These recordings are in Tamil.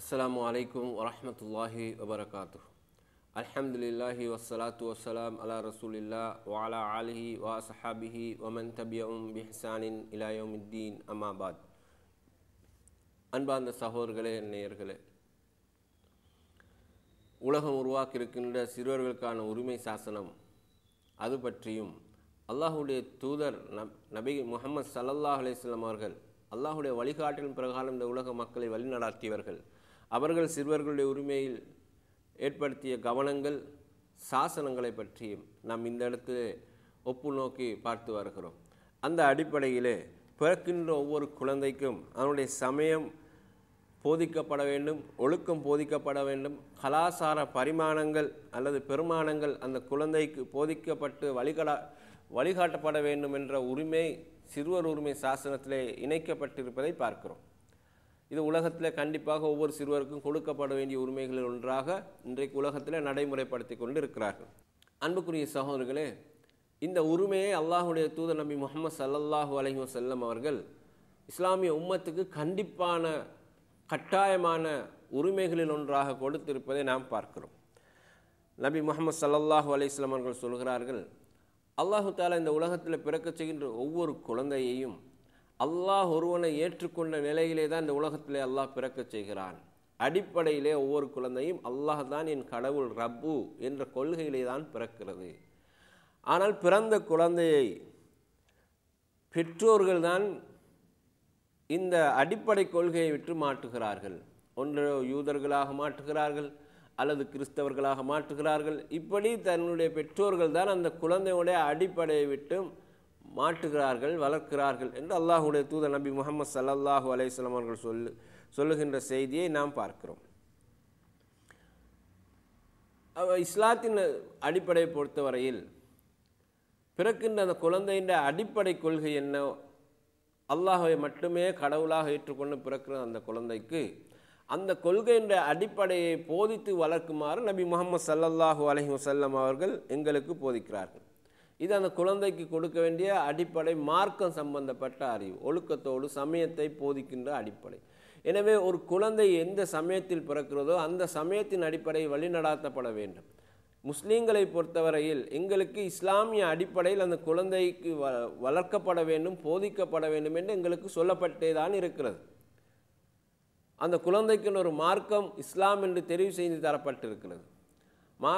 அஸ்லாம் வலைக்கம் வரமத்துல்லாஹி வபரகாத்து அலமதுல்லாஹி வசலாத்து வசலாம் அலா ரசூலில்லா வாலா ஆலிஹி வா சஹாபிஹி வமன் தபியம் பிஹசானின் இலாயோமித்தீன் அமாபாத் அன்பார்ந்த சகோதர்களே நேயர்களே உலகம் உருவாக்கியிருக்கின்ற சிறுவர்களுக்கான உரிமை சாசனம் அது பற்றியும் அல்லாஹுடைய தூதர் நப் நபி முகமது சல்லல்லாஹ் அலிஸ்லாம் அவர்கள் அல்லாஹுடைய வழிகாட்டின் பிரகாரம் இந்த உலக மக்களை வழிநடாத்தியவர்கள் அவர்கள் சிறுவர்களுடைய உரிமையில் ஏற்படுத்திய கவனங்கள் சாசனங்களை பற்றியும் நாம் இந்த இடத்துல ஒப்பு நோக்கி பார்த்து வருகிறோம் அந்த அடிப்படையிலே பிறக்கின்ற ஒவ்வொரு குழந்தைக்கும் அதனுடைய சமயம் போதிக்கப்பட வேண்டும் ஒழுக்கம் போதிக்கப்பட வேண்டும் கலாசார பரிமாணங்கள் அல்லது பெருமானங்கள் அந்த குழந்தைக்கு போதிக்கப்பட்டு வழிகடா வழிகாட்டப்பட வேண்டும் என்ற உரிமை சிறுவர் உரிமை சாசனத்திலே இணைக்கப்பட்டிருப்பதை பார்க்கிறோம் இது உலகத்தில் கண்டிப்பாக ஒவ்வொரு சிறுவருக்கும் கொடுக்கப்பட வேண்டிய உரிமைகளில் ஒன்றாக இன்றைக்கு உலகத்தில் நடைமுறைப்படுத்தி கொண்டு இருக்கிறார்கள் அன்புக்குரிய சகோதரர்களே இந்த உரிமையை அல்லாஹுடைய தூதர் நபி முகமது சல்லல்லாஹு அலஹி வசல்லம் அவர்கள் இஸ்லாமிய உம்மத்துக்கு கண்டிப்பான கட்டாயமான உரிமைகளில் ஒன்றாக கொடுத்திருப்பதை நாம் பார்க்கிறோம் நபி முகமது சல்லல்லாஹு அலையம் அவர்கள் சொல்கிறார்கள் அல்லாஹு தாலா இந்த உலகத்தில் பிறக்கச் செய்கின்ற ஒவ்வொரு குழந்தையையும் அல்லாஹ் ஒருவனை ஏற்றுக்கொண்ட நிலையிலே தான் இந்த உலகத்திலே அல்லாஹ் பிறக்க செய்கிறான் அடிப்படையிலே ஒவ்வொரு குழந்தையும் அல்லாஹ் தான் என் கடவுள் ரப்பு என்ற கொள்கையிலே தான் பிறக்கிறது ஆனால் பிறந்த குழந்தையை பெற்றோர்கள் தான் இந்த அடிப்படை கொள்கையை விட்டு மாற்றுகிறார்கள் ஒன்று யூதர்களாக மாற்றுகிறார்கள் அல்லது கிறிஸ்தவர்களாக மாற்றுகிறார்கள் இப்படி தன்னுடைய பெற்றோர்கள் தான் அந்த குழந்தையுடைய அடிப்படையை விட்டு மாற்றுகிறார்கள் வளர்க்கிறார்கள் என்று அல்லாஹுடைய தூத நபி முகமது சல்லாஹூ அலையம் அவர்கள் சொல்லு சொல்லுகின்ற செய்தியை நாம் பார்க்கிறோம் இஸ்லாத்தின் அடிப்படையை பொறுத்தவரையில் பிறக்கின்ற அந்த குழந்தையின் அடிப்படை கொள்கை என்ன அல்லாஹை மட்டுமே கடவுளாக ஏற்றுக்கொண்டு பிறக்கிற அந்த குழந்தைக்கு அந்த கொள்கைன்ற அடிப்படையை போதித்து வளர்க்குமாறு நபி முகமது சல்லல்லாஹு அலஹி வசல்லம் அவர்கள் எங்களுக்கு போதிக்கிறார்கள் இது அந்த குழந்தைக்கு கொடுக்க வேண்டிய அடிப்படை மார்க்கம் சம்பந்தப்பட்ட அறிவு ஒழுக்கத்தோடு சமயத்தை போதிக்கின்ற அடிப்படை எனவே ஒரு குழந்தை எந்த சமயத்தில் பிறக்கிறதோ அந்த சமயத்தின் அடிப்படையில் வழிநடாத்தப்பட வேண்டும் முஸ்லீம்களை பொறுத்தவரையில் எங்களுக்கு இஸ்லாமிய அடிப்படையில் அந்த குழந்தைக்கு வ வளர்க்கப்பட வேண்டும் போதிக்கப்பட வேண்டும் என்று எங்களுக்கு சொல்லப்பட்டே தான் இருக்கிறது அந்த குழந்தைக்குன்னு ஒரு மார்க்கம் இஸ்லாம் என்று தெரிவு செய்து தரப்பட்டிருக்கிறது மா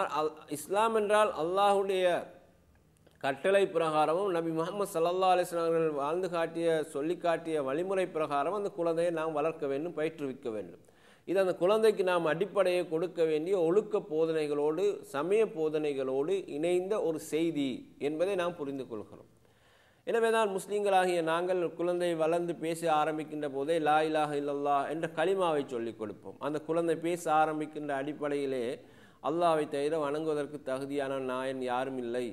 இஸ்லாம் என்றால் அல்லாஹுடைய கட்டளை பிரகாரமும் நபி முகமது சல்லா அலிஸ்லாமர்கள் அவர்கள் வாழ்ந்து காட்டிய சொல்லி காட்டிய வழிமுறை பிரகாரம் அந்த குழந்தையை நாம் வளர்க்க வேண்டும் பயிற்றுவிக்க வேண்டும் இது அந்த குழந்தைக்கு நாம் அடிப்படையை கொடுக்க வேண்டிய ஒழுக்க போதனைகளோடு சமய போதனைகளோடு இணைந்த ஒரு செய்தி என்பதை நாம் புரிந்து கொள்கிறோம் எனவே தான் முஸ்லீம்களாகிய நாங்கள் குழந்தை வளர்ந்து பேச ஆரம்பிக்கின்ற போதே லா இலாக இல்லல்லா என்ற களிமாவை சொல்லிக் கொடுப்போம் அந்த குழந்தை பேச ஆரம்பிக்கின்ற அடிப்படையிலே அல்லாவை தவிர வணங்குவதற்கு தகுதியான நாயன் யாரும் இல்லை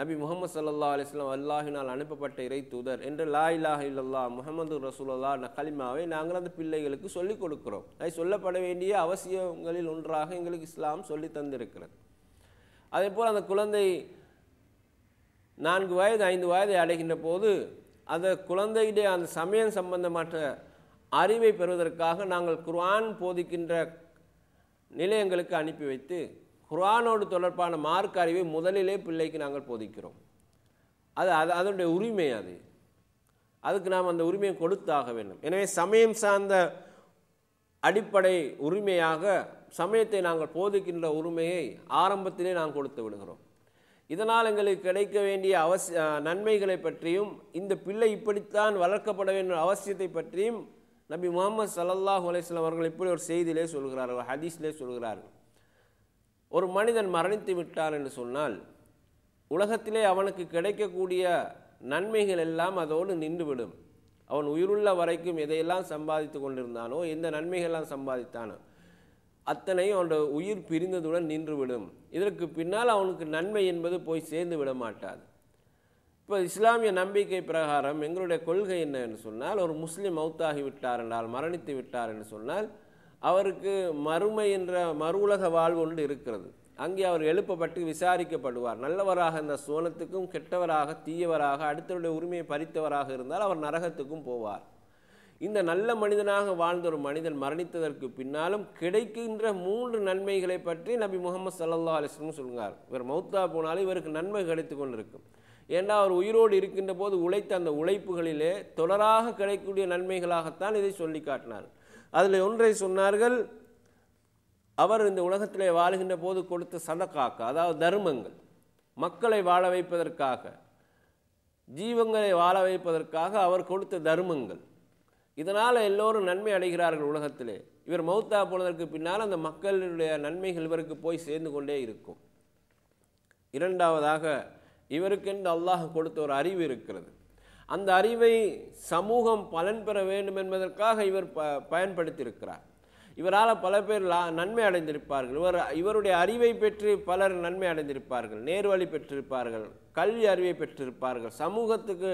நபி முகமது சல்லா அலிஸ்லாம் அல்லாஹினால் அனுப்பப்பட்ட இறை தூதர் என்று லா இலாஹ இல்லல்லா முகமது ரசூலல்லா கலிமாவை நாங்கள் அந்த பிள்ளைகளுக்கு சொல்லிக் கொடுக்கிறோம் அதை சொல்லப்பட வேண்டிய அவசியங்களில் ஒன்றாக எங்களுக்கு இஸ்லாம் சொல்லி தந்திருக்கிறது அதே போல் அந்த குழந்தை நான்கு வயது ஐந்து வயதை அடைகின்ற போது அந்த குழந்தையுடைய அந்த சமயம் சம்பந்தமான அறிவை பெறுவதற்காக நாங்கள் குர்ஆன் போதிக்கின்ற நிலையங்களுக்கு அனுப்பி வைத்து குரானோடு தொடர்பான மார்க் அறிவை முதலிலே பிள்ளைக்கு நாங்கள் போதிக்கிறோம் அது அது அதனுடைய உரிமை அது அதுக்கு நாம் அந்த உரிமையை கொடுத்தாக வேண்டும் எனவே சமயம் சார்ந்த அடிப்படை உரிமையாக சமயத்தை நாங்கள் போதிக்கின்ற உரிமையை ஆரம்பத்திலே நாம் கொடுத்து விடுகிறோம் இதனால் எங்களுக்கு கிடைக்க வேண்டிய அவசிய நன்மைகளை பற்றியும் இந்த பிள்ளை இப்படித்தான் வளர்க்கப்பட வேண்டும் அவசியத்தை பற்றியும் நபி முகமது சல்லாஹ் அலையம் அவர்கள் இப்படி ஒரு செய்தியிலே சொல்கிறார்கள் ஹதீஸ்லே சொல்கிறார்கள் ஒரு மனிதன் மரணித்து விட்டான் என்று சொன்னால் உலகத்திலே அவனுக்கு கிடைக்கக்கூடிய நன்மைகள் எல்லாம் அதோடு நின்றுவிடும் அவன் உயிருள்ள வரைக்கும் எதையெல்லாம் சம்பாதித்து கொண்டிருந்தானோ எந்த நன்மைகள்லாம் சம்பாதித்தானோ அத்தனையும் அவனோட உயிர் பிரிந்ததுடன் நின்றுவிடும் இதற்கு பின்னால் அவனுக்கு நன்மை என்பது போய் சேர்ந்து விட மாட்டாது இப்போ இஸ்லாமிய நம்பிக்கை பிரகாரம் எங்களுடைய கொள்கை என்னன்னு சொன்னால் ஒரு முஸ்லீம் மௌத்தாகி விட்டார் என்றால் மரணித்து விட்டார் என்று சொன்னால் அவருக்கு மறுமை என்ற மறு உலக வாழ்வு ஒன்று இருக்கிறது அங்கே அவர் எழுப்பப்பட்டு விசாரிக்கப்படுவார் நல்லவராக இந்த சோனத்துக்கும் கெட்டவராக தீயவராக அடுத்தவருடைய உரிமையை பறித்தவராக இருந்தால் அவர் நரகத்துக்கும் போவார் இந்த நல்ல மனிதனாக வாழ்ந்த ஒரு மனிதன் மரணித்ததற்கு பின்னாலும் கிடைக்கின்ற மூன்று நன்மைகளை பற்றி நபி முகமது சல்லா அலிஸ்லம் சொல்லுங்கார் இவர் மௌத்தா போனாலும் இவருக்கு நன்மை கிடைத்து கொண்டிருக்கும் ஏன்னா அவர் உயிரோடு இருக்கின்ற போது உழைத்த அந்த உழைப்புகளிலே தொடராக கிடைக்கக்கூடிய நன்மைகளாகத்தான் இதை சொல்லி காட்டினார் அதில் ஒன்றை சொன்னார்கள் அவர் இந்த உலகத்திலே வாழுகின்ற போது கொடுத்த சதக்காக்க அதாவது தர்மங்கள் மக்களை வாழ வைப்பதற்காக ஜீவங்களை வாழ வைப்பதற்காக அவர் கொடுத்த தர்மங்கள் இதனால் எல்லோரும் நன்மை அடைகிறார்கள் உலகத்திலே இவர் மௌத்தா போனதற்கு பின்னால் அந்த மக்களுடைய நன்மைகள் இவருக்கு போய் சேர்ந்து கொண்டே இருக்கும் இரண்டாவதாக இவருக்கென்று அல்லாஹ் கொடுத்த ஒரு அறிவு இருக்கிறது அந்த அறிவை சமூகம் பலன் பெற வேண்டும் என்பதற்காக இவர் ப பயன்படுத்தியிருக்கிறார் இவரால் பல பேர் லா நன்மை அடைந்திருப்பார்கள் இவர் இவருடைய அறிவை பெற்று பலர் நன்மை அடைந்திருப்பார்கள் நேர்வழி பெற்றிருப்பார்கள் கல்வி அறிவை பெற்றிருப்பார்கள் சமூகத்துக்கு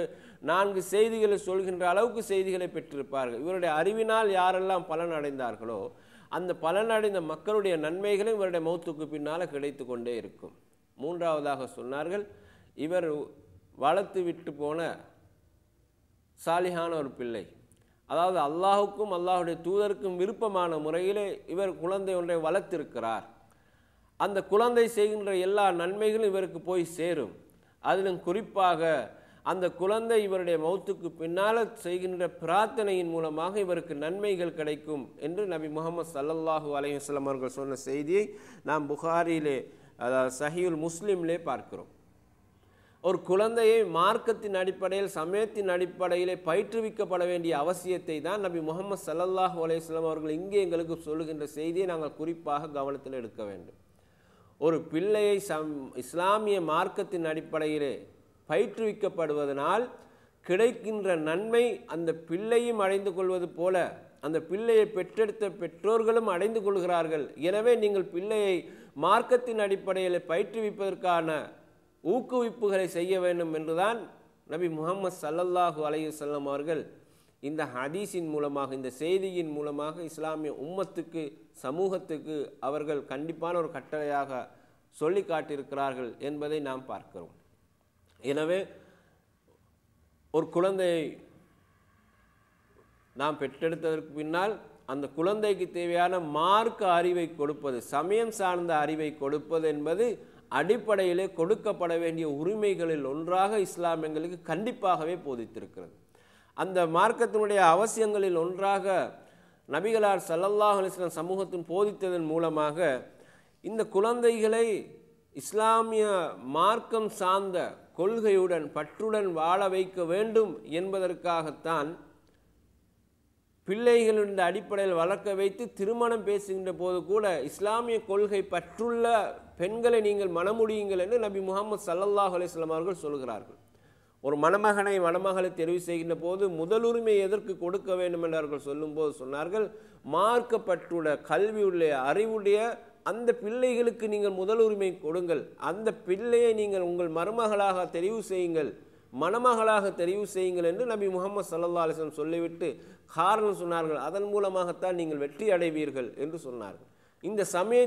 நான்கு செய்திகளை சொல்கின்ற அளவுக்கு செய்திகளை பெற்றிருப்பார்கள் இவருடைய அறிவினால் யாரெல்லாம் பலன் அடைந்தார்களோ அந்த பலனடைந்த மக்களுடைய நன்மைகளும் இவருடைய மௌத்துக்கு பின்னால் கிடைத்து கொண்டே இருக்கும் மூன்றாவதாக சொன்னார்கள் இவர் வளர்த்து விட்டு போன சாலிஹான ஒரு பிள்ளை அதாவது அல்லாஹுக்கும் அல்லாஹுடைய தூதருக்கும் விருப்பமான முறையிலே இவர் குழந்தை ஒன்றை வளர்த்திருக்கிறார் அந்த குழந்தை செய்கின்ற எல்லா நன்மைகளும் இவருக்கு போய் சேரும் அதிலும் குறிப்பாக அந்த குழந்தை இவருடைய மௌத்துக்கு பின்னால் செய்கின்ற பிரார்த்தனையின் மூலமாக இவருக்கு நன்மைகள் கிடைக்கும் என்று நபி முகமது சல்லல்லாஹூ அலையுஸ்லாம் அவர்கள் சொன்ன செய்தியை நாம் புகாரிலே அதாவது சஹியுல் முஸ்லீம்லே பார்க்கிறோம் ஒரு குழந்தையை மார்க்கத்தின் அடிப்படையில் சமயத்தின் அடிப்படையிலே பயிற்றுவிக்கப்பட வேண்டிய அவசியத்தை தான் நபி முகமது சல்லல்லாஹு அலையம் அவர்கள் இங்கே எங்களுக்கு சொல்லுகின்ற செய்தியை நாங்கள் குறிப்பாக கவனத்தில் எடுக்க வேண்டும் ஒரு பிள்ளையை சம் இஸ்லாமிய மார்க்கத்தின் அடிப்படையிலே பயிற்றுவிக்கப்படுவதனால் கிடைக்கின்ற நன்மை அந்த பிள்ளையும் அடைந்து கொள்வது போல அந்த பிள்ளையை பெற்றெடுத்த பெற்றோர்களும் அடைந்து கொள்கிறார்கள் எனவே நீங்கள் பிள்ளையை மார்க்கத்தின் அடிப்படையில் பயிற்றுவிப்பதற்கான ஊக்குவிப்புகளை செய்ய வேண்டும் என்றுதான் நபி முகமது சல்லல்லாஹு அலையுசல்லம் அவர்கள் இந்த ஹதீஸின் மூலமாக இந்த செய்தியின் மூலமாக இஸ்லாமிய உம்மத்துக்கு சமூகத்துக்கு அவர்கள் கண்டிப்பான ஒரு கட்டளையாக சொல்லி காட்டியிருக்கிறார்கள் என்பதை நாம் பார்க்கிறோம் எனவே ஒரு குழந்தையை நாம் பெற்றெடுத்ததற்கு பின்னால் அந்த குழந்தைக்கு தேவையான மார்க்க அறிவை கொடுப்பது சமயம் சார்ந்த அறிவை கொடுப்பது என்பது அடிப்படையிலே கொடுக்கப்பட வேண்டிய உரிமைகளில் ஒன்றாக இஸ்லாம் எங்களுக்கு கண்டிப்பாகவே போதித்திருக்கிறது அந்த மார்க்கத்தினுடைய அவசியங்களில் ஒன்றாக நபிகளார் சல்லல்லாஹ் அலிஸ்லாம் சமூகத்தின் போதித்ததன் மூலமாக இந்த குழந்தைகளை இஸ்லாமிய மார்க்கம் சார்ந்த கொள்கையுடன் பற்றுடன் வாழ வைக்க வேண்டும் என்பதற்காகத்தான் பிள்ளைகளின் அடிப்படையில் வளர்க்க வைத்து திருமணம் பேசுகின்ற போது கூட இஸ்லாமிய கொள்கை பற்றுள்ள பெண்களை நீங்கள் மணமுடியுங்கள் என்று நபி முகமது சல்லல்லாஹ் அலிஸ்லாம் அவர்கள் சொல்கிறார்கள் ஒரு மணமகனை மணமகளை தெரிவு செய்கின்ற போது முதலுரிமை எதற்கு கொடுக்க வேண்டும் என்று அவர்கள் சொல்லும்போது சொன்னார்கள் மார்க்கப்பட்டுள்ள கல்வியுடைய அறிவுடைய அந்த பிள்ளைகளுக்கு நீங்கள் முதலுரிமை கொடுங்கள் அந்த பிள்ளையை நீங்கள் உங்கள் மருமகளாக தெரிவு செய்யுங்கள் மணமகளாக தெரிவு செய்யுங்கள் என்று நபி முகமது சல்லா அலிஸ்லம் சொல்லிவிட்டு காரணம் சொன்னார்கள் அதன் மூலமாகத்தான் நீங்கள் வெற்றி அடைவீர்கள் என்று சொன்னார்கள் இந்த சமய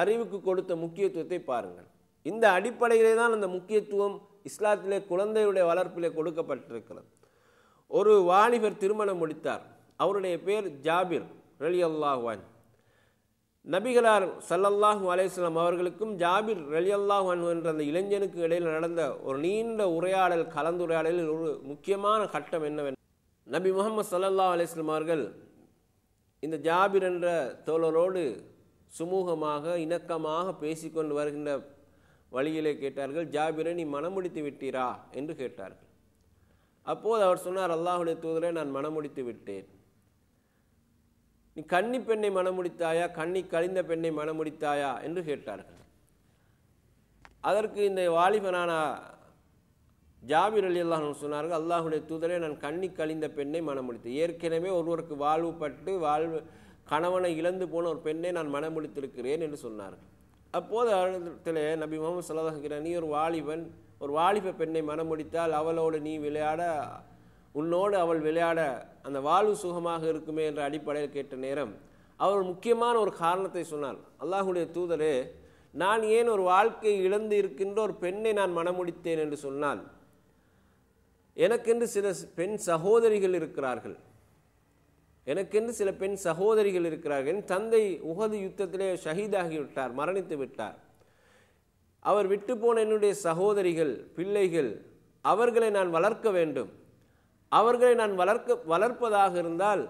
அறிவுக்கு கொடுத்த முக்கியத்துவத்தை பாருங்கள் இந்த அடிப்படையிலே தான் அந்த முக்கியத்துவம் இஸ்லாத்திலே குழந்தையுடைய வளர்ப்பிலே கொடுக்கப்பட்டிருக்கிறது ஒரு வாணிபர் திருமணம் முடித்தார் அவருடைய பேர் ஜாபிர் ரலி அல்லாஹ்வான் நபிகளார் சல்லல்லாஹு அலேஸ்லாம் அவர்களுக்கும் ஜாபிர் ரலியல்லாஹு அன்ஹு என்ற அந்த இளைஞனுக்கு இடையில் நடந்த ஒரு நீண்ட உரையாடல் கலந்துரையாடலில் ஒரு முக்கியமான கட்டம் என்னவென்று நபி முகமது சல்லல்லாஹ் அலேஸ்லாம் அவர்கள் இந்த ஜாபிர் என்ற தோழரோடு சுமூகமாக இணக்கமாக பேசிக்கொண்டு வருகின்ற வழியிலே கேட்டார்கள் ஜாபிரை நீ மனமுடித்து விட்டீரா என்று கேட்டார்கள் அப்போது அவர் சொன்னார் அல்லாஹுடைய தூதரை நான் மனமுடித்து விட்டேன் நீ கன்னி பெண்ணை மணமுடித்தாயா கண்ணி கழிந்த பெண்ணை மணமுடித்தாயா என்று கேட்டார்கள் அதற்கு இந்த வாலிபனான ஜாபிர் அலி அல்லாஹ் சொன்னார்கள் அல்லாஹுடைய தூதரே நான் கண்ணி கழிந்த பெண்ணை முடித்தேன் ஏற்கனவே ஒருவருக்கு வாழ்வு பட்டு வாழ்வு கணவனை இழந்து போன ஒரு பெண்ணை நான் மனமுடித்திருக்கிறேன் என்று சொன்னார்கள் அப்போது இடத்துல நபி முகமது சல்லாஹ் நீ ஒரு வாலிபன் ஒரு வாலிப பெண்ணை மனமுடித்தால் அவளோடு நீ விளையாட உன்னோடு அவள் விளையாட அந்த வாழ்வு சுகமாக இருக்குமே என்ற அடிப்படையில் கேட்ட நேரம் அவர் முக்கியமான ஒரு காரணத்தை சொன்னார் அல்லாஹுடைய தூதரே நான் ஏன் ஒரு வாழ்க்கை இழந்து இருக்கின்ற ஒரு பெண்ணை நான் மனமுடித்தேன் என்று சொன்னால் எனக்கென்று சில பெண் சகோதரிகள் இருக்கிறார்கள் எனக்கென்று சில பெண் சகோதரிகள் இருக்கிறார்கள் என் தந்தை உகது யுத்தத்திலே ஷஹீதாகிவிட்டார் மரணித்து விட்டார் அவர் விட்டு போன என்னுடைய சகோதரிகள் பிள்ளைகள் அவர்களை நான் வளர்க்க வேண்டும் அவர்களை நான் வளர்க்க வளர்ப்பதாக இருந்தால்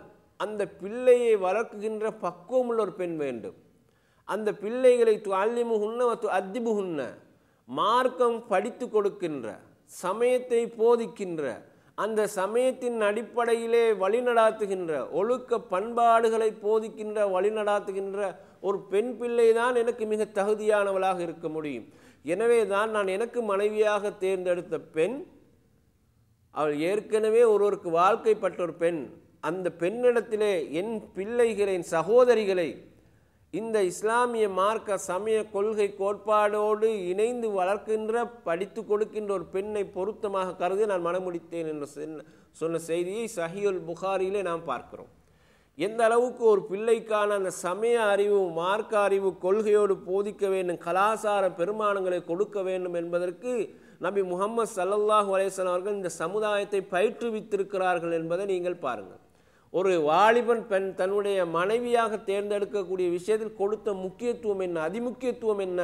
அந்த பிள்ளையை வளர்க்குகின்ற பக்குவமுள்ள ஒரு பெண் வேண்டும் அந்த பிள்ளைகளை துல்லிமுகுன்ன மற்ற அத்திமுகுன்ன மார்க்கம் படித்து கொடுக்கின்ற சமயத்தை போதிக்கின்ற அந்த சமயத்தின் அடிப்படையிலே வழிநடாத்துகின்ற ஒழுக்க பண்பாடுகளை போதிக்கின்ற வழிநடாத்துகின்ற ஒரு பெண் பிள்ளை தான் எனக்கு மிக தகுதியானவளாக இருக்க முடியும் எனவே தான் நான் எனக்கு மனைவியாக தேர்ந்தெடுத்த பெண் அவள் ஏற்கனவே ஒருவருக்கு வாழ்க்கைப்பட்ட ஒரு பெண் அந்த பெண்ணிடத்திலே என் பிள்ளைகளை என் சகோதரிகளை இந்த இஸ்லாமிய மார்க்க சமய கொள்கை கோட்பாடோடு இணைந்து வளர்க்கின்ற படித்து கொடுக்கின்ற ஒரு பெண்ணை பொருத்தமாக கருதி நான் மனமுடித்தேன் என்று சொன்ன செய்தியை சஹியுல் புகாரியிலே நாம் பார்க்கிறோம் எந்த அளவுக்கு ஒரு பிள்ளைக்கான அந்த சமய அறிவு மார்க்க அறிவு கொள்கையோடு போதிக்க வேண்டும் கலாசார பெருமானங்களை கொடுக்க வேண்டும் என்பதற்கு நபி முகமது சல்லல்லாஹ் அலேஸ்லாம் அவர்கள் இந்த சமுதாயத்தை பயிற்றுவித்திருக்கிறார்கள் என்பதை நீங்கள் பாருங்கள் ஒரு வாலிபன் பெண் தன்னுடைய மனைவியாக தேர்ந்தெடுக்கக்கூடிய விஷயத்தில் கொடுத்த முக்கியத்துவம் என்ன அதிமுக்கியத்துவம் என்ன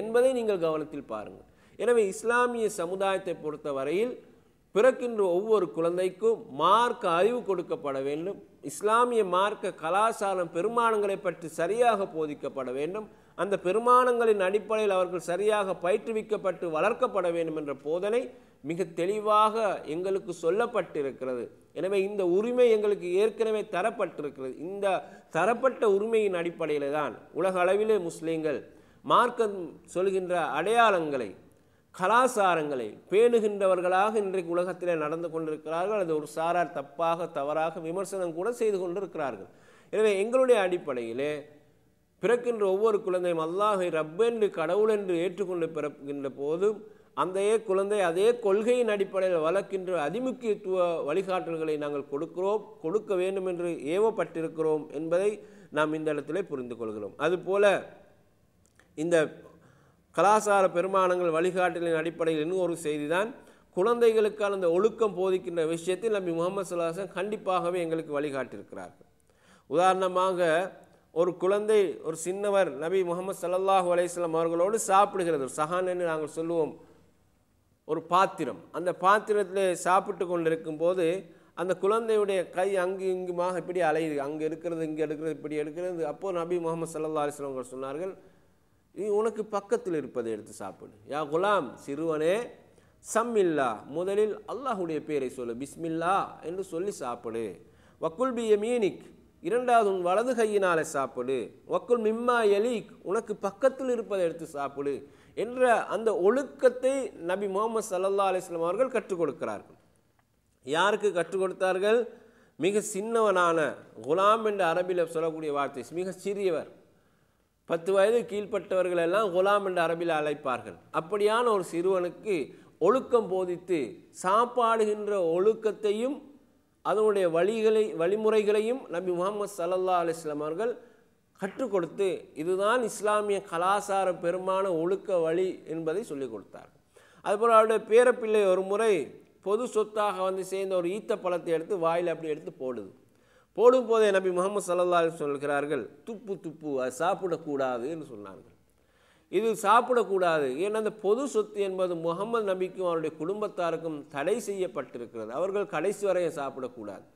என்பதை நீங்கள் கவனத்தில் பாருங்கள் எனவே இஸ்லாமிய சமுதாயத்தை பொறுத்த வரையில் பிறக்கின்ற ஒவ்வொரு குழந்தைக்கும் மார்க்க அறிவு கொடுக்கப்பட வேண்டும் இஸ்லாமிய மார்க்க கலாச்சாரம் பெருமானங்களை பற்றி சரியாக போதிக்கப்பட வேண்டும் அந்த பெருமானங்களின் அடிப்படையில் அவர்கள் சரியாக பயிற்றுவிக்கப்பட்டு வளர்க்கப்பட வேண்டும் என்ற போதனை மிக தெளிவாக எங்களுக்கு சொல்லப்பட்டிருக்கிறது எனவே இந்த உரிமை எங்களுக்கு ஏற்கனவே தரப்பட்டிருக்கிறது இந்த தரப்பட்ட உரிமையின் அடிப்படையில் தான் உலக அளவிலே முஸ்லீம்கள் மார்க்கம் சொல்கின்ற அடையாளங்களை கலாசாரங்களை பேணுகின்றவர்களாக இன்றைக்கு உலகத்திலே நடந்து கொண்டிருக்கிறார்கள் அது ஒரு சாரார் தப்பாக தவறாக விமர்சனம் கூட செய்து கொண்டிருக்கிறார்கள் எனவே எங்களுடைய அடிப்படையிலே பிறக்கின்ற ஒவ்வொரு குழந்தையும் அல்லாஹை ரப்பென்று கடவுள் என்று ஏற்றுக்கொண்டு பிறக்கின்ற போதும் அந்த குழந்தை அதே கொள்கையின் அடிப்படையில் வளர்க்கின்ற அதிமுக்கியத்துவ வழிகாட்டல்களை நாங்கள் கொடுக்கிறோம் கொடுக்க வேண்டும் என்று ஏவப்பட்டிருக்கிறோம் என்பதை நாம் இந்த இடத்துல புரிந்து கொள்கிறோம் அதுபோல இந்த கலாச்சார பெருமானங்கள் வழிகாட்டலின் அடிப்படையில் இன்னும் ஒரு செய்தி தான் குழந்தைகளுக்கான அந்த ஒழுக்கம் போதிக்கின்ற விஷயத்தில் நம்பி முகமது சுல்லாசன் கண்டிப்பாகவே எங்களுக்கு வழிகாட்டியிருக்கிறார்கள் உதாரணமாக ஒரு குழந்தை ஒரு சின்னவர் நபி முகமது சல்லாஹு அலையம் அவர்களோடு சாப்பிடுகிறது ஒரு சஹான் என்று நாங்கள் சொல்லுவோம் ஒரு பாத்திரம் அந்த பாத்திரத்தில் சாப்பிட்டு கொண்டிருக்கும் போது அந்த குழந்தையுடைய கை அங்கு இங்குமாக இப்படி அலையுது அங்கே இருக்கிறது இங்கே எடுக்கிறது இப்படி எடுக்கிறது அப்போது நபி முகமது சல்லா அலிஸ்லாம் அவர்கள் சொன்னார்கள் நீ உனக்கு பக்கத்தில் இருப்பதை எடுத்து சாப்பிடு யா குலாம் சிறுவனே சம்மில்லா முதலில் அல்லாஹுடைய பேரை சொல்லு பிஸ்மில்லா என்று சொல்லி சாப்பிடு வக்குல் பி மீனிக் இரண்டாவது உன் வலது கையினால் சாப்பிடு ஒக்குள் மிம்மா எலீக் உனக்கு பக்கத்தில் இருப்பதை எடுத்து சாப்பிடு என்ற அந்த ஒழுக்கத்தை நபி முகமது சல்லா அலிஸ்லாம் அவர்கள் கற்றுக் கொடுக்கிறார்கள் யாருக்கு கற்றுக் கொடுத்தார்கள் மிக சின்னவனான குலாம் என்ற அரபியில் சொல்லக்கூடிய வார்த்தை மிக சிறியவர் பத்து வயது கீழ்ப்பட்டவர்கள் எல்லாம் குலாம் என்ற அரபில் அழைப்பார்கள் அப்படியான ஒரு சிறுவனுக்கு ஒழுக்கம் போதித்து சாப்பாடுகின்ற ஒழுக்கத்தையும் அதனுடைய வழிகளை வழிமுறைகளையும் நபி முகமது சல்லா அலிஸ்லாம் அவர்கள் கற்றுக் கொடுத்து இதுதான் இஸ்லாமிய கலாச்சார பெருமான ஒழுக்க வழி என்பதை சொல்லிக் கொடுத்தார் அதுபோல் அவருடைய பேரப்பிள்ளை ஒரு முறை பொது சொத்தாக வந்து சேர்ந்த ஒரு ஈத்த பழத்தை எடுத்து வாயில் அப்படி எடுத்து போடுது போடும் போதே நபி முகமது சல்லா சொல்கிறார்கள் துப்பு துப்பு அது சாப்பிடக்கூடாது என்று சொன்னார்கள் இது சாப்பிடக்கூடாது ஏன்னா அந்த பொது சொத்து என்பது முகமது நபிக்கும் அவருடைய குடும்பத்தாருக்கும் தடை செய்யப்பட்டிருக்கிறது அவர்கள் கடைசி வரையும் சாப்பிடக்கூடாது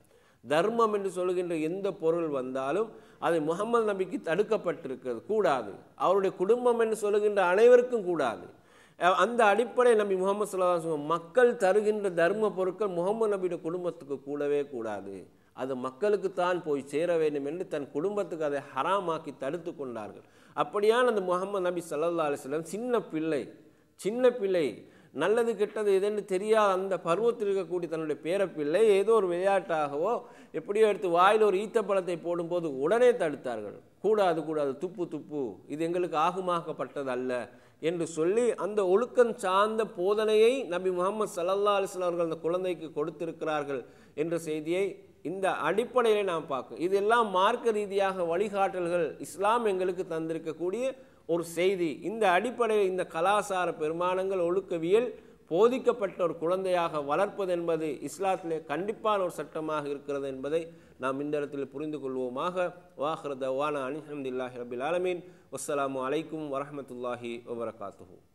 தர்மம் என்று சொல்கின்ற எந்த பொருள் வந்தாலும் அது முகமது நபிக்கு தடுக்கப்பட்டிருக்கிறது கூடாது அவருடைய குடும்பம் என்று சொல்லுகின்ற அனைவருக்கும் கூடாது அந்த அடிப்படை நபி முகமது சொல்லுவாங்க மக்கள் தருகின்ற தர்ம பொருட்கள் முகமது நபியுடைய குடும்பத்துக்கு கூடவே கூடாது அது மக்களுக்கு தான் போய் சேர வேண்டும் என்று தன் குடும்பத்துக்கு அதை ஹராமாக்கி தடுத்து கொண்டார்கள் அப்படியான அந்த முகமது நபி சல்லா அலிஸ்லம் சின்ன பிள்ளை சின்ன பிள்ளை நல்லது கெட்டது எதுன்னு தெரியாத அந்த பருவத்தில் இருக்கக்கூடிய தன்னுடைய பேரப்பிள்ளை ஏதோ ஒரு விளையாட்டாகவோ எப்படியோ எடுத்து வாயில் ஒரு ஈத்த பழத்தை போடும்போது உடனே தடுத்தார்கள் கூடாது கூடாது துப்பு துப்பு இது எங்களுக்கு ஆகுமாக்கப்பட்டது அல்ல என்று சொல்லி அந்த ஒழுக்கம் சார்ந்த போதனையை நபி முகமது சல்லா அலிஸ்லாம் அவர்கள் அந்த குழந்தைக்கு கொடுத்திருக்கிறார்கள் என்ற செய்தியை இந்த அடிப்படையில நாம் பார்க்கும் இதெல்லாம் மார்க்க ரீதியாக வழிகாட்டல்கள் இஸ்லாம் எங்களுக்கு தந்திருக்கக்கூடிய ஒரு செய்தி இந்த அடிப்படையில் இந்த கலாசார பெருமானங்கள் ஒழுக்கவியல் போதிக்கப்பட்ட ஒரு குழந்தையாக வளர்ப்பது என்பது இஸ்லாத்திலே கண்டிப்பான ஒரு சட்டமாக இருக்கிறது என்பதை நாம் இந்த இடத்தில் புரிந்து கொள்வோமாக வாஹர் தவானா அனிஹம்தில்லாஹி ரபில் ஆலமீன் வஸ்ஸலாமு அலைக்கும் வரமத்துல்லாஹி வபரகாத்துஹூ